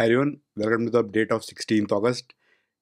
Hi everyone, welcome to the update of 16th August.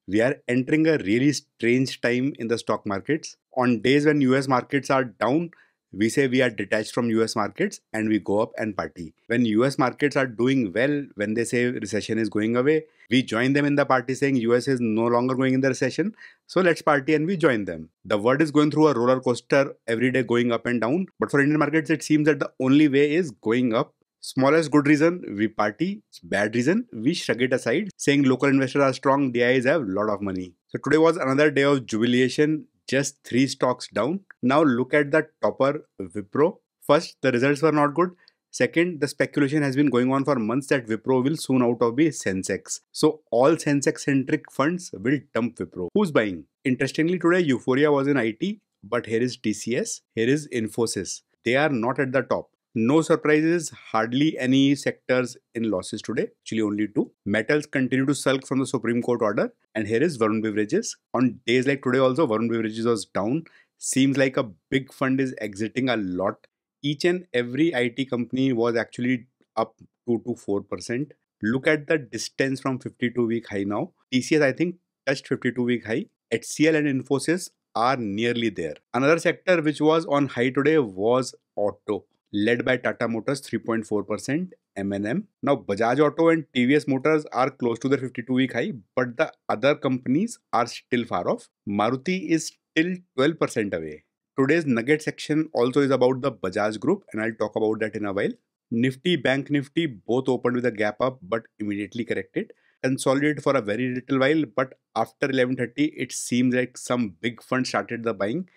We are entering a really strange time in the stock markets. On days when US markets are down, we say we are detached from US markets and we go up and party. When US markets are doing well, when they say recession is going away, we join them in the party saying US is no longer going in the recession. So let's party and we join them. The world is going through a roller coaster every day going up and down. But for Indian markets, it seems that the only way is going up smallest good reason, we party. Bad reason, we shrug it aside, saying local investors are strong, DIs have a lot of money. So today was another day of jubilation, just three stocks down. Now look at the topper Wipro. First, the results were not good. Second, the speculation has been going on for months that Wipro will soon out of be Sensex. So all Sensex centric funds will dump Wipro. Who's buying? Interestingly, today Euphoria was in IT, but here is TCS, here is Infosys. They are not at the top. No surprises, hardly any sectors in losses today, actually only two. Metals continue to sulk from the Supreme Court order. And here is Varun Beverages. On days like today also, Varun Beverages was down. Seems like a big fund is exiting a lot. Each and every IT company was actually up 2 to 4%. Look at the distance from 52 week high now. TCS, I think, touched 52 week high. HCL and Infosys are nearly there. Another sector which was on high today was auto led by Tata Motors 3.4%, M&M. Now Bajaj Auto and TVS Motors are close to their 52-week high, but the other companies are still far off. Maruti is still 12% away. Today's nugget section also is about the Bajaj Group and I'll talk about that in a while. Nifty, Bank Nifty both opened with a gap up but immediately corrected. Consolidated for a very little while but after 11.30 it seems like some big fund started the buying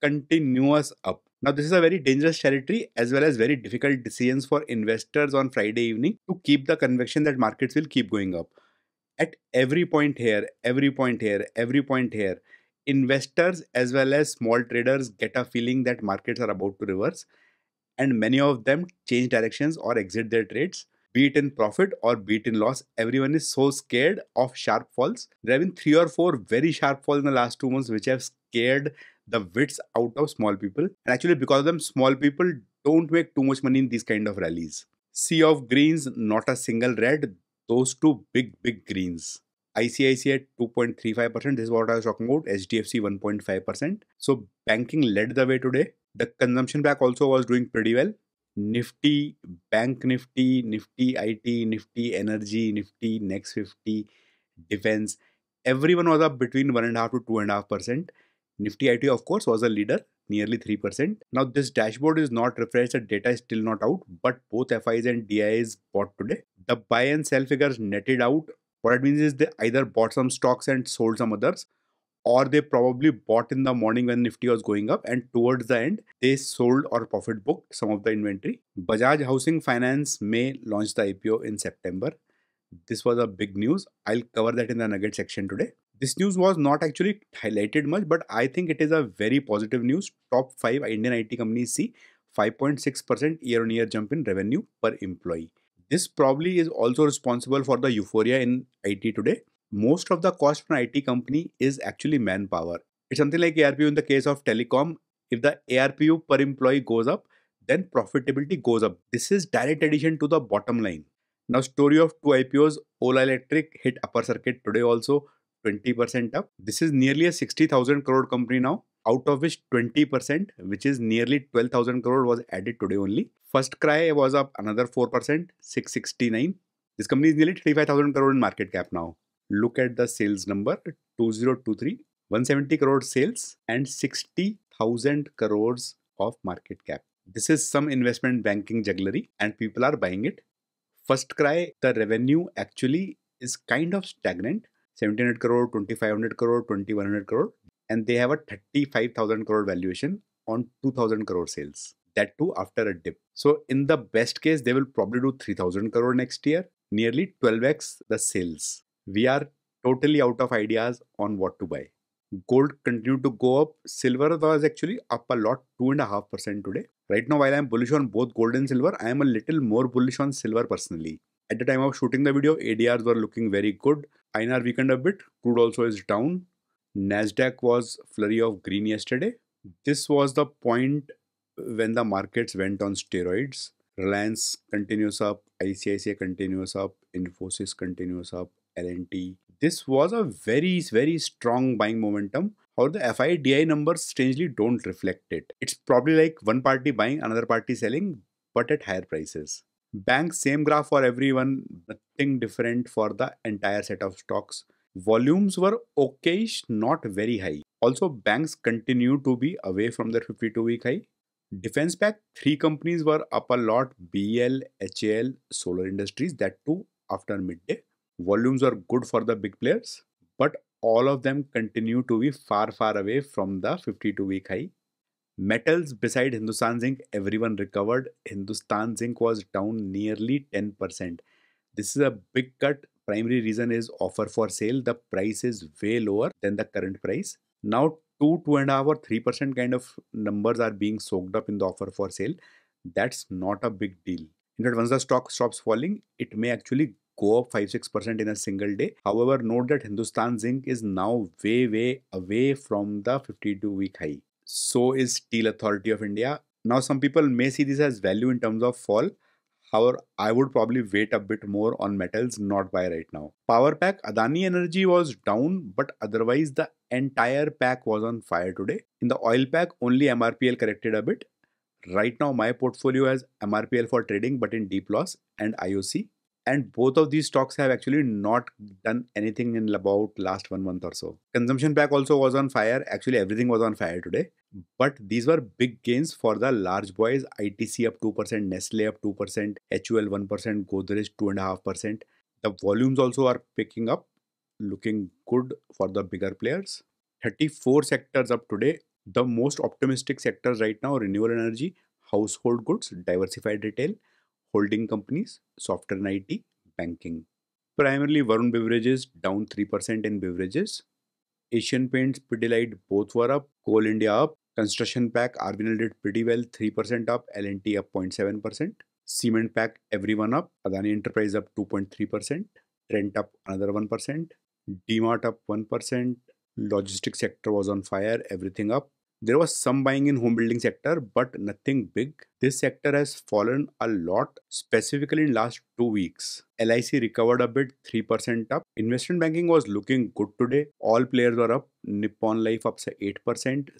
continuous up. Now, this is a very dangerous territory as well as very difficult decisions for investors on Friday evening to keep the conviction that markets will keep going up. At every point here, every point here, every point here, investors as well as small traders get a feeling that markets are about to reverse and many of them change directions or exit their trades be it in profit or be it in loss. Everyone is so scared of sharp falls. There have been three or four very sharp falls in the last two months, which have scared the wits out of small people. And actually, because of them, small people don't make too much money in these kind of rallies. Sea of greens, not a single red. Those two big, big greens. ICICI at 2.35%. This is what I was talking about. HDFC 1.5%. So banking led the way today. The consumption back also was doing pretty well. Nifty, Bank Nifty, Nifty IT, Nifty Energy, Nifty Next 50, Defense. Everyone was up between 1.5 to 2.5%. Nifty IT, of course, was a leader, nearly 3%. Now, this dashboard is not refreshed, the data is still not out, but both FIs and DIs bought today. The buy and sell figures netted out. What it means is they either bought some stocks and sold some others or they probably bought in the morning when Nifty was going up and towards the end they sold or profit booked some of the inventory. Bajaj Housing Finance may launch the IPO in September. This was a big news. I'll cover that in the nugget section today. This news was not actually highlighted much, but I think it is a very positive news. Top 5 Indian IT companies see 5.6% year on year jump in revenue per employee. This probably is also responsible for the euphoria in IT today most of the cost for an IT company is actually manpower. It's something like ARPU in the case of telecom. If the ARPU per employee goes up, then profitability goes up. This is direct addition to the bottom line. Now, story of two IPOs, Ola Electric hit upper circuit today also 20% up. This is nearly a 60,000 crore company now, out of which 20%, which is nearly 12,000 crore was added today only. First Cry was up another 4%, 669. This company is nearly 35,000 crore in market cap now look at the sales number 2023 170 crore sales and 60000 crores of market cap this is some investment banking jugglery and people are buying it first cry the revenue actually is kind of stagnant 1700 crore 2500 crore 2100 crore and they have a 35000 crore valuation on 2000 crore sales that too after a dip so in the best case they will probably do 3000 crore next year nearly 12x the sales we are totally out of ideas on what to buy. Gold continued to go up. Silver was actually up a lot, 2.5% today. Right now, while I'm bullish on both gold and silver, I am a little more bullish on silver personally. At the time of shooting the video, ADRs were looking very good. INR weakened a bit. Crude also is down. NASDAQ was flurry of green yesterday. This was the point when the markets went on steroids. Reliance continues up, ICICI continues up, Infosys continues up, L N T. This was a very, very strong buying momentum. However, the FI DI numbers strangely don't reflect it. It's probably like one party buying, another party selling, but at higher prices. Banks, same graph for everyone, nothing different for the entire set of stocks. Volumes were okayish, not very high. Also, banks continue to be away from their 52 week high. Defense pack, three companies were up a lot BL, HAL, Solar Industries, that too after midday volumes are good for the big players, but all of them continue to be far, far away from the 52 week high. Metals beside Hindustan Zinc, everyone recovered. Hindustan Zinc was down nearly 10%. This is a big cut. Primary reason is offer for sale. The price is way lower than the current price. Now, 2, 2.5 or 3% kind of numbers are being soaked up in the offer for sale. That's not a big deal. In fact, once the stock stops falling, it may actually go up 5-6% in a single day. However, note that Hindustan Zinc is now way, way away from the 52-week high. So is Steel Authority of India. Now, some people may see this as value in terms of fall. However, I would probably wait a bit more on metals, not buy right now. Power pack Adani Energy was down, but otherwise the entire pack was on fire today. In the oil pack, only MRPL corrected a bit. Right now, my portfolio has MRPL for trading, but in deep loss and IOC and both of these stocks have actually not done anything in about last one month or so consumption pack also was on fire actually everything was on fire today but these were big gains for the large boys itc up 2% nestle up 2% hul 1% godrej 2.5% the volumes also are picking up looking good for the bigger players 34 sectors up today the most optimistic sectors right now renewable energy household goods diversified retail holding companies, software and IT, banking. Primarily Varun Beverages down 3% in beverages. Asian Paints, Pidilite both were up. Coal India up. Construction Pack, Arbinal did pretty well 3% up. LNT up 0.7%. Cement Pack, everyone up. Adani Enterprise up 2.3%. Trent up another 1%. DMart up 1%. Logistics sector was on fire, everything up. There was some buying in home building sector, but nothing big. This sector has fallen a lot, specifically in last two weeks. LIC recovered a bit, 3% up. Investment banking was looking good today. All players were up. Nippon Life up 8%,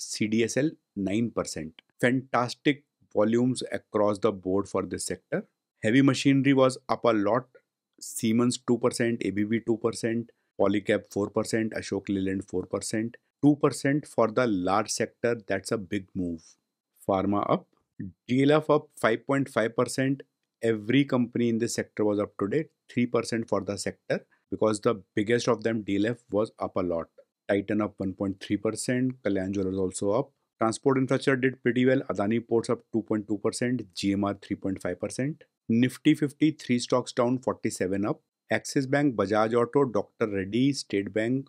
CDSL 9%. Fantastic volumes across the board for this sector. Heavy machinery was up a lot. Siemens 2%, ABB 2%, Polycap 4%, Ashok Leyland 4%. 2% for the large sector. That's a big move. Pharma up. DLF up 5.5%. Every company in this sector was up today. 3% for the sector because the biggest of them, DLF, was up a lot. Titan up 1.3%. Kalyan Jewelers also up. Transport infrastructure did pretty well. Adani Ports up 2.2%. GMR 3.5%. Nifty 50, 3 stocks down, 47 up. Axis Bank, Bajaj Auto, Dr. Reddy, State Bank,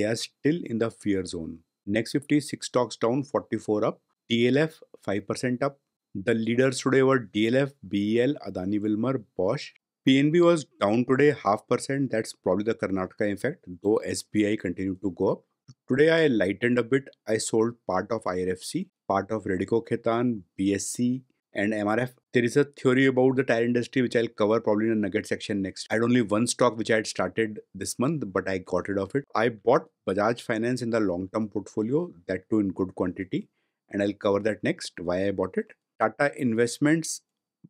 they are still in the fear zone. Next 50, 6 stocks down, 44 up. DLF 5% up. The leaders today were DLF, BEL, Adani Wilmer, Bosch. PNB was down today half percent. That's probably the Karnataka effect, though SBI continued to go up. Today I lightened a bit. I sold part of IRFC, part of Redico Khetan, BSC, and MRF. There is a theory about the tire industry which I'll cover probably in a nugget section next. I had only one stock which I had started this month, but I got rid of it. I bought Bajaj Finance in the long term portfolio, that too in good quantity, and I'll cover that next why I bought it. Tata Investments,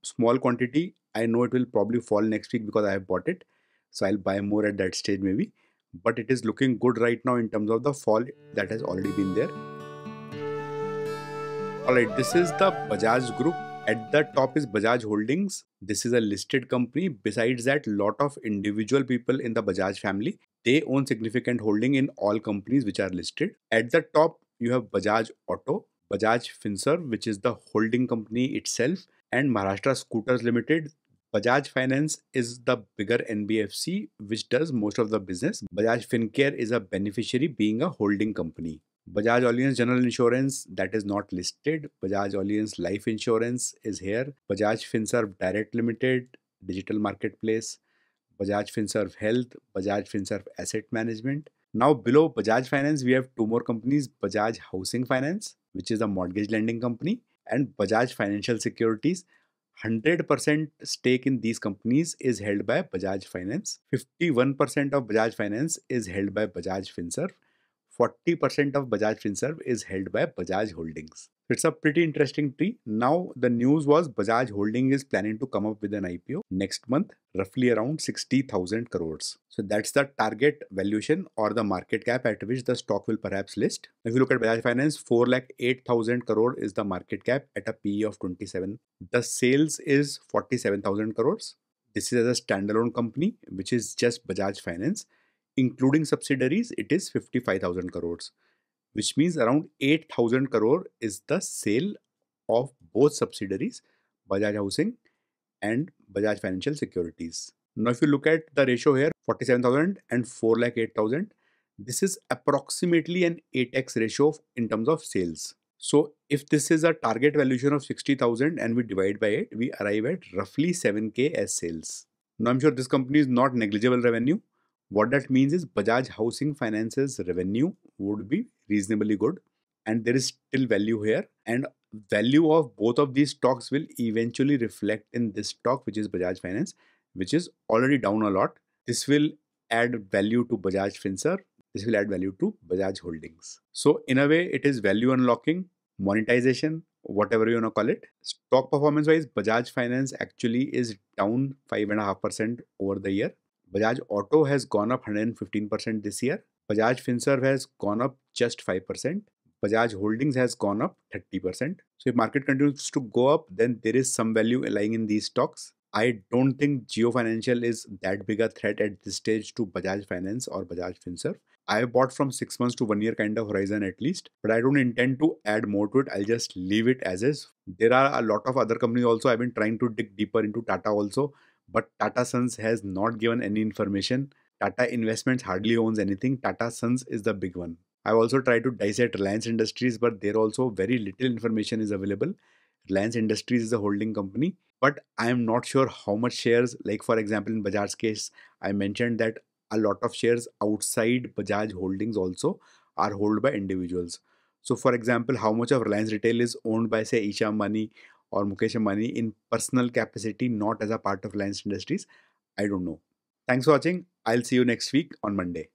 small quantity. I know it will probably fall next week because I have bought it, so I'll buy more at that stage maybe. But it is looking good right now in terms of the fall that has already been there. Alright, this is the Bajaj Group at the top is Bajaj Holdings. This is a listed company. Besides that, lot of individual people in the Bajaj family, they own significant holding in all companies which are listed. At the top, you have Bajaj Auto, Bajaj Finserv, which is the holding company itself, and Maharashtra Scooters Limited. Bajaj Finance is the bigger NBFC which does most of the business. Bajaj Fincare is a beneficiary being a holding company. Bajaj Allianz General Insurance that is not listed. Bajaj Allianz Life Insurance is here. Bajaj Finserv Direct Limited, Digital Marketplace, Bajaj Finserv Health, Bajaj Finserv Asset Management. Now below Bajaj Finance, we have two more companies, Bajaj Housing Finance, which is a mortgage lending company, and Bajaj Financial Securities. 100% stake in these companies is held by Bajaj Finance. 51% of Bajaj Finance is held by Bajaj Finserv 40% of Bajaj FinServ is held by Bajaj Holdings. It's a pretty interesting tree. Now, the news was Bajaj Holding is planning to come up with an IPO next month, roughly around 60,000 crores. So that's the target valuation or the market cap at which the stock will perhaps list. If you look at Bajaj Finance, 4 lakh 8,000 crore is the market cap at a PE of 27. The sales is 47,000 crores. This is as a standalone company, which is just Bajaj Finance including subsidiaries, it is 55,000 crores, which means around 8,000 crore is the sale of both subsidiaries, Bajaj Housing and Bajaj Financial Securities. Now, if you look at the ratio here, 47,000 and 4 lakh 8,000, this is approximately an 8x ratio in terms of sales. So if this is a target valuation of 60,000 and we divide by it, we arrive at roughly 7K as sales. Now I'm sure this company is not negligible revenue. What that means is Bajaj Housing Finance's revenue would be reasonably good and there is still value here and value of both of these stocks will eventually reflect in this stock which is Bajaj Finance which is already down a lot. This will add value to Bajaj Finserv. This will add value to Bajaj Holdings. So in a way it is value unlocking, monetization, whatever you want to call it. Stock performance wise Bajaj Finance actually is down 5.5% over the year Bajaj Auto has gone up 115% this year. Bajaj FinServ has gone up just 5%. Bajaj Holdings has gone up 30%. So if market continues to go up, then there is some value lying in these stocks. I don't think Geo Financial is that big a threat at this stage to Bajaj Finance or Bajaj FinServ. I bought from six months to one year kind of horizon at least, but I don't intend to add more to it. I'll just leave it as is. There are a lot of other companies also. I've been trying to dig deeper into Tata also. But Tata Sons has not given any information. Tata Investments hardly owns anything. Tata Sons is the big one. I've also tried to dissect Reliance Industries, but there also very little information is available. Reliance Industries is a holding company, but I am not sure how much shares, like for example, in Bajaj's case, I mentioned that a lot of shares outside Bajaj Holdings also are held by individuals. So, for example, how much of Reliance Retail is owned by, say, Isha Money or Mukesh Ambani in personal capacity, not as a part of Reliance Industries. I don't know. Thanks for watching. I'll see you next week on Monday.